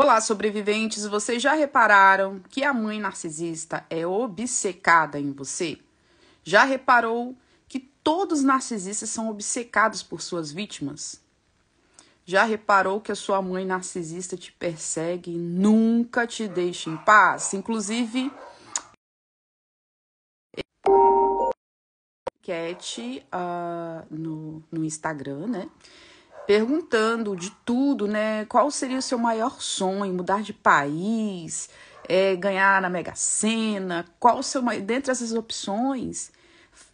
Olá, sobreviventes! Vocês já repararam que a mãe narcisista é obcecada em você? Já reparou que todos narcisistas são obcecados por suas vítimas? Já reparou que a sua mãe narcisista te persegue e nunca te deixa em paz? Inclusive, enquete uh, no, no Instagram, né? perguntando de tudo, né? Qual seria o seu maior sonho? Mudar de país, é, ganhar na Mega Sena? Qual o seu dentre essas opções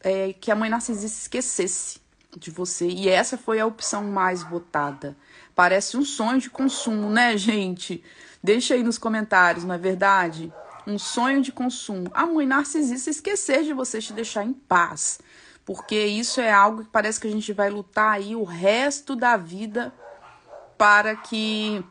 é, que a mãe narcisista esquecesse de você? E essa foi a opção mais votada. Parece um sonho de consumo, né, gente? Deixa aí nos comentários, não é verdade? Um sonho de consumo. A mãe narcisista esquecer de você te deixar em paz porque isso é algo que parece que a gente vai lutar aí o resto da vida para que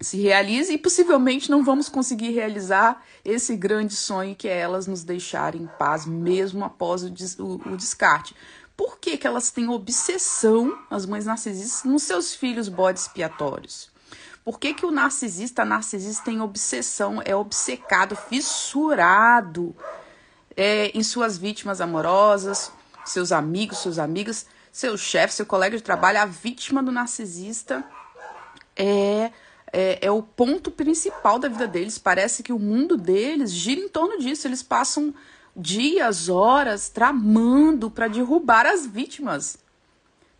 se realize e possivelmente não vamos conseguir realizar esse grande sonho que é elas nos deixarem em paz mesmo após o, des o, o descarte. Por que, que elas têm obsessão, as mães narcisistas, nos seus filhos bodes expiatórios? Por que, que o narcisista, a narcisista tem obsessão, é obcecado, fissurado é, em suas vítimas amorosas, seus amigos, suas amigas, seu chefe, seu colega de trabalho, a vítima do narcisista é, é, é, o ponto principal da vida deles. Parece que o mundo deles gira em torno disso. Eles passam dias, horas tramando para derrubar as vítimas.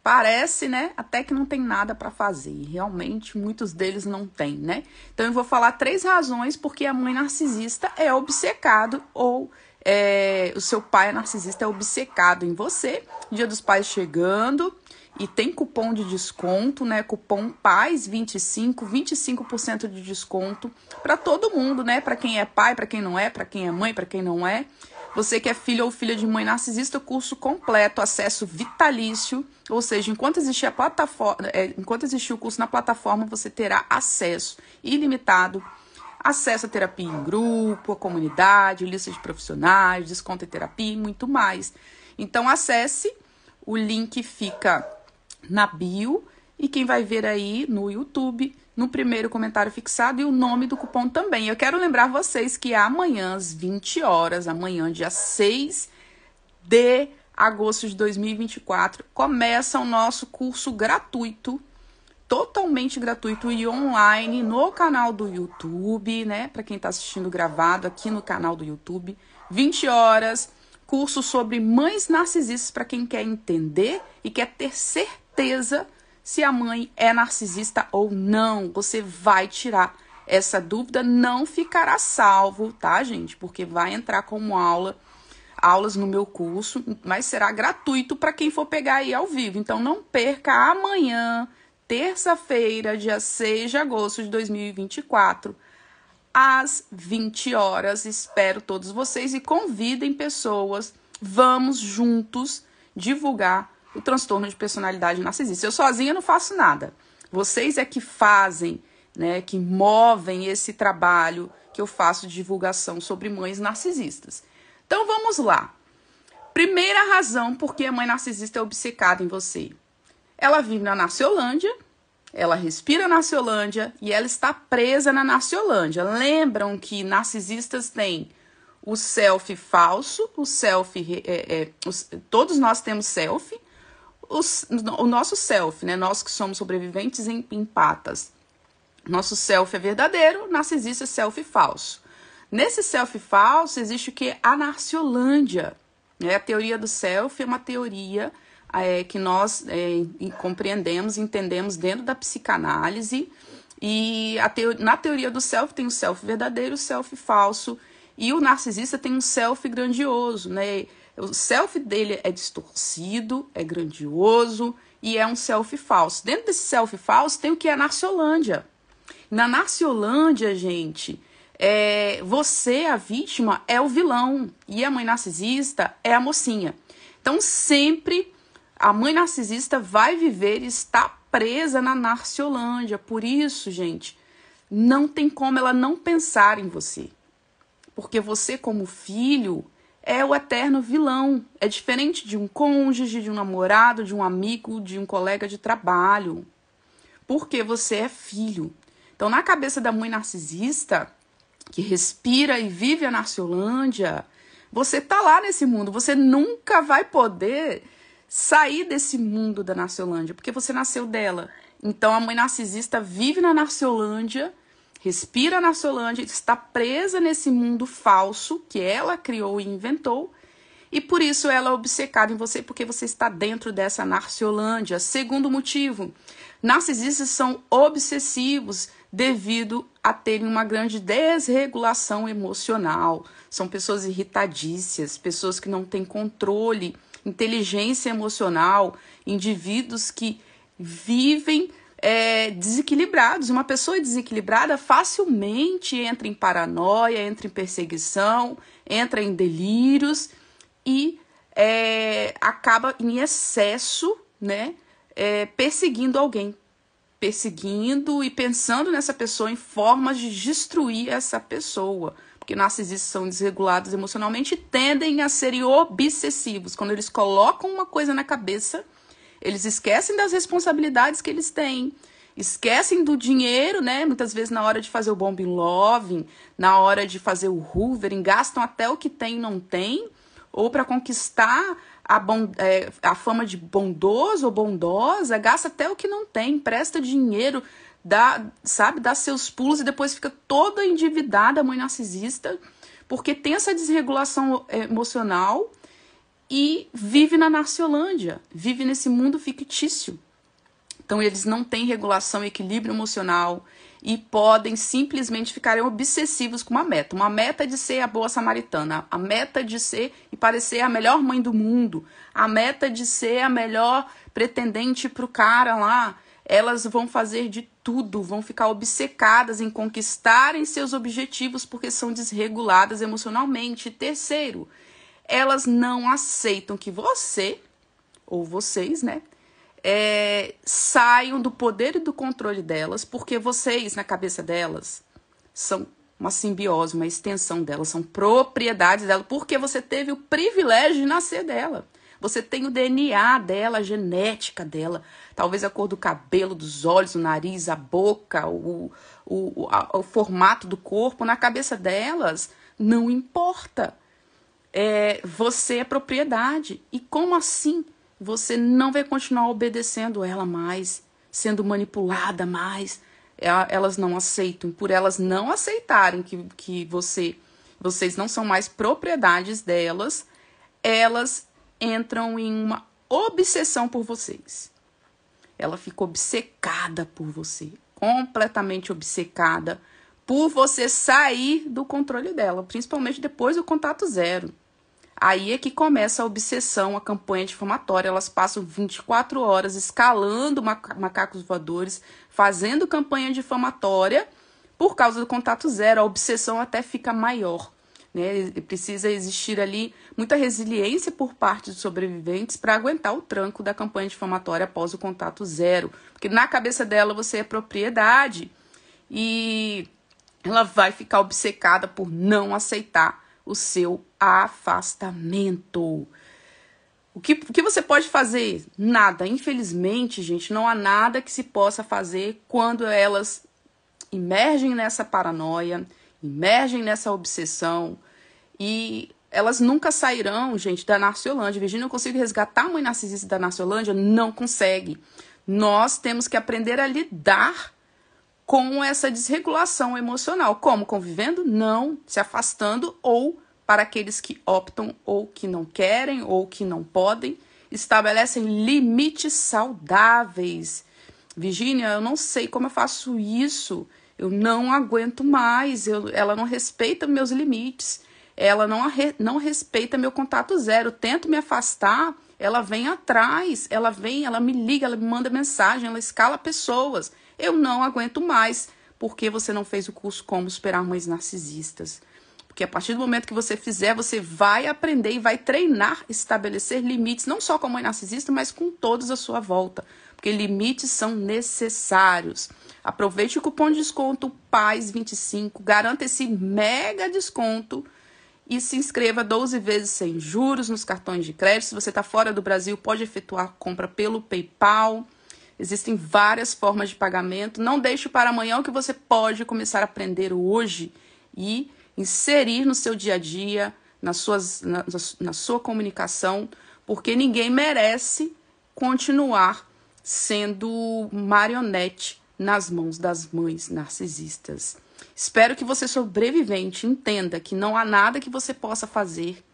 Parece, né? Até que não tem nada para fazer. Realmente, muitos deles não têm, né? Então, eu vou falar três razões porque a mãe narcisista é obcecado ou é, o seu pai é narcisista é obcecado em você. Dia dos Pais chegando e tem cupom de desconto, né? Cupom PAIS 25, 25% de desconto para todo mundo, né? Para quem é pai, para quem não é, para quem é mãe, para quem não é. Você que é filho ou filha de mãe narcisista, curso completo, acesso vitalício, ou seja, enquanto existir a plataforma, é, enquanto existir o curso na plataforma, você terá acesso ilimitado acesso à terapia em grupo, a comunidade, lista de profissionais, desconto em terapia e muito mais. Então acesse, o link fica na bio e quem vai ver aí no YouTube, no primeiro comentário fixado e o nome do cupom também. Eu quero lembrar vocês que amanhã às 20 horas, amanhã dia 6 de agosto de 2024, começa o nosso curso gratuito totalmente gratuito e online no canal do YouTube, né? Para quem está assistindo gravado aqui no canal do YouTube, 20 horas, curso sobre mães narcisistas para quem quer entender e quer ter certeza se a mãe é narcisista ou não. Você vai tirar essa dúvida, não ficará salvo, tá, gente? Porque vai entrar como aula aulas no meu curso, mas será gratuito para quem for pegar aí ao vivo. Então não perca amanhã terça-feira, dia 6 de agosto de 2024, às 20 horas. Espero todos vocês e convidem pessoas. Vamos juntos divulgar o transtorno de personalidade narcisista. Eu sozinha não faço nada. Vocês é que fazem, né, que movem esse trabalho que eu faço de divulgação sobre mães narcisistas. Então vamos lá. Primeira razão por que a mãe narcisista é obcecada em você ela vive na Naciolândia, ela respira Naciolândia e ela está presa na Naciolândia. Lembram que narcisistas têm o self falso, o self É, é, os, todos nós temos self, os, o nosso self, né? Nós que somos sobreviventes em, em patas. Nosso self é verdadeiro, narcisista é self falso. Nesse self falso existe o que? A Narciolândia. É a teoria do self é uma teoria é, que nós é, compreendemos, entendemos dentro da psicanálise. E teo, na teoria do self tem o self verdadeiro, o self falso, e o narcisista tem um self grandioso, né? O self dele é distorcido, é grandioso e é um self falso. Dentro desse self falso tem o que é a Narciolândia. Na Narciolândia, gente, é, você, a vítima, é o vilão e a mãe narcisista é a mocinha. Então, sempre a mãe narcisista vai viver e está presa na Narciolândia. Por isso, gente, não tem como ela não pensar em você. Porque você, como filho, é o eterno vilão. É diferente de um cônjuge, de um namorado, de um amigo, de um colega de trabalho. Porque você é filho. Então, na cabeça da mãe narcisista, que respira e vive a Narciolândia, você tá lá nesse mundo, você nunca vai poder sair desse mundo da Narciolândia, porque você nasceu dela. Então a mãe narcisista vive na Narciolândia, respira na Narciolândia, está presa nesse mundo falso que ela criou e inventou. E por isso ela é obcecada em você, porque você está dentro dessa Narciolândia. Segundo motivo, narcisistas são obsessivos devido a terem uma grande desregulação emocional. São pessoas irritadícias, pessoas que não têm controle inteligência emocional, indivíduos que vivem é, desequilibrados. Uma pessoa desequilibrada facilmente entra em paranoia, entra em perseguição, entra em delírios e é, acaba em excesso, né? É, perseguindo alguém, perseguindo e pensando nessa pessoa em formas de destruir essa pessoa porque narcisistas são desregulados emocionalmente, tendem a serem obsessivos. Quando eles colocam uma coisa na cabeça, eles esquecem das responsabilidades que eles têm, esquecem do dinheiro, né? Muitas vezes na hora de fazer o bombing loving, na hora de fazer o hoovering, gastam até o que tem e não tem, ou para conquistar a, bon, é, a fama de bondoso ou bondosa, gasta até o que não tem, presta dinheiro, dá, sabe, dá seus pulos e depois fica toda endividada, a mãe narcisista, porque tem essa desregulação é, emocional e vive na Narciolândia, vive nesse mundo fictício. Então eles não têm regulação e equilíbrio emocional e podem simplesmente ficar obsessivos com uma meta. Uma meta é de ser a boa samaritana, a meta é de ser e parecer a melhor mãe do mundo, a meta de ser a melhor pretendente pro cara lá, elas vão fazer de tudo, vão ficar obcecadas em conquistarem seus objetivos porque são desreguladas emocionalmente. Terceiro, elas não aceitam que você, ou vocês, né, é, saiam do poder e do controle delas, porque vocês, na cabeça delas, são uma simbiose, uma extensão delas, são propriedades dela, porque você teve o privilégio de nascer dela. Você tem o DNA dela, a genética dela, talvez a cor do cabelo, dos olhos, o nariz, a boca, o, o, a, o formato do corpo. Na cabeça delas, não importa. É, você é propriedade. E como assim você não vai continuar obedecendo ela mais, sendo manipulada mais? É, elas não aceitam. Por elas não aceitarem que, que você vocês não são mais propriedades delas, elas entram em uma obsessão por vocês. Ela fica obcecada por você, completamente obcecada por você sair do controle dela, principalmente depois do contato zero. Aí é que começa a obsessão, a campanha difamatória. Elas passam 24 horas escalando macacos voadores, fazendo campanha difamatória. Por causa do contato zero, a obsessão até fica maior. Né? Precisa existir ali muita resiliência por parte dos sobreviventes para aguentar o tranco da campanha difamatória após o contato zero. Porque na cabeça dela você é propriedade e ela vai ficar obcecada por não aceitar o seu afastamento. O que, o que você pode fazer? Nada. Infelizmente, gente, não há nada que se possa fazer quando elas emergem nessa paranoia, emergem nessa obsessão, e elas nunca sairão, gente, da Narciolândia. Virginia, eu consigo resgatar a mãe narcisista da Narciolândia? Não consegue. Nós temos que aprender a lidar com essa desregulação emocional. Como? Convivendo? Não. Se afastando ou para aqueles que optam ou que não querem ou que não podem, estabelecem limites saudáveis. Virginia, eu não sei como eu faço isso. Eu não aguento mais. Eu, ela não respeita meus limites ela não, re, não respeita meu contato zero. Tento me afastar, ela vem atrás, ela vem, ela me liga, ela me manda mensagem, ela escala pessoas. Eu não aguento mais, porque você não fez o curso Como Superar Mães Narcisistas. Porque a partir do momento que você fizer, você vai aprender e vai treinar estabelecer limites, não só com a mãe narcisista, mas com todos à sua volta. Porque limites são necessários. Aproveite o cupom de desconto PAIS25, garanta esse mega desconto e se inscreva 12 vezes sem juros nos cartões de crédito. Se você está fora do Brasil, pode efetuar compra pelo PayPal. Existem várias formas de pagamento. Não deixe para amanhã o que você pode começar a aprender hoje e inserir no seu dia a dia, nas suas, na, na sua comunicação, porque ninguém merece continuar sendo marionete nas mãos das mães narcisistas. Espero que você, sobrevivente, entenda que não há nada que você possa fazer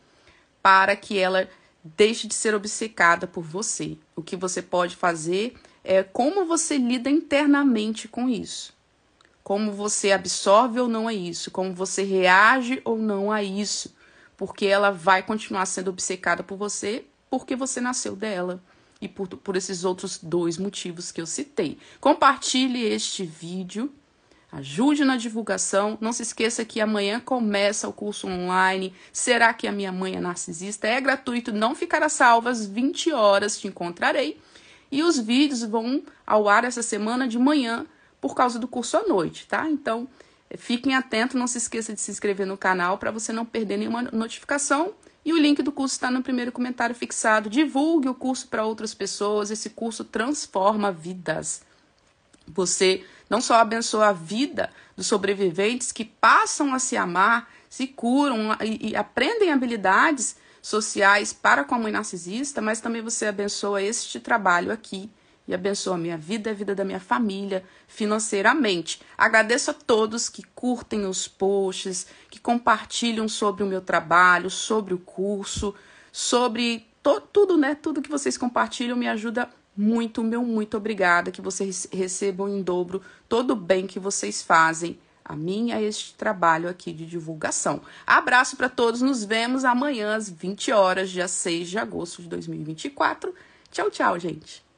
para que ela deixe de ser obcecada por você. O que você pode fazer é como você lida internamente com isso. Como você absorve ou não é isso, como você reage ou não a isso, porque ela vai continuar sendo obcecada por você porque você nasceu dela e por, por esses outros dois motivos que eu citei. Compartilhe este vídeo Ajude na divulgação. Não se esqueça que amanhã começa o curso online. Será que a minha mãe é narcisista? É gratuito, não ficará salvo às 20 horas. Te encontrarei. E os vídeos vão ao ar essa semana de manhã por causa do curso à noite, tá? Então, fiquem atentos, não se esqueça de se inscrever no canal para você não perder nenhuma notificação. E o link do curso está no primeiro comentário fixado. Divulgue o curso para outras pessoas. Esse curso transforma vidas. Você não só abençoa a vida dos sobreviventes que passam a se amar, se curam e, e aprendem habilidades sociais para com a mãe narcisista, mas também você abençoa este trabalho aqui e abençoa a minha vida, a vida da minha família, financeiramente. Agradeço a todos que curtem os posts, que compartilham sobre o meu trabalho, sobre o curso, sobre tudo, né? Tudo que vocês compartilham me ajuda muito, meu muito obrigada, que vocês recebam em dobro todo o bem que vocês fazem a mim e a este trabalho aqui de divulgação. Abraço para todos, nos vemos amanhã às 20 horas, dia 6 de agosto de 2024. Tchau, tchau, gente.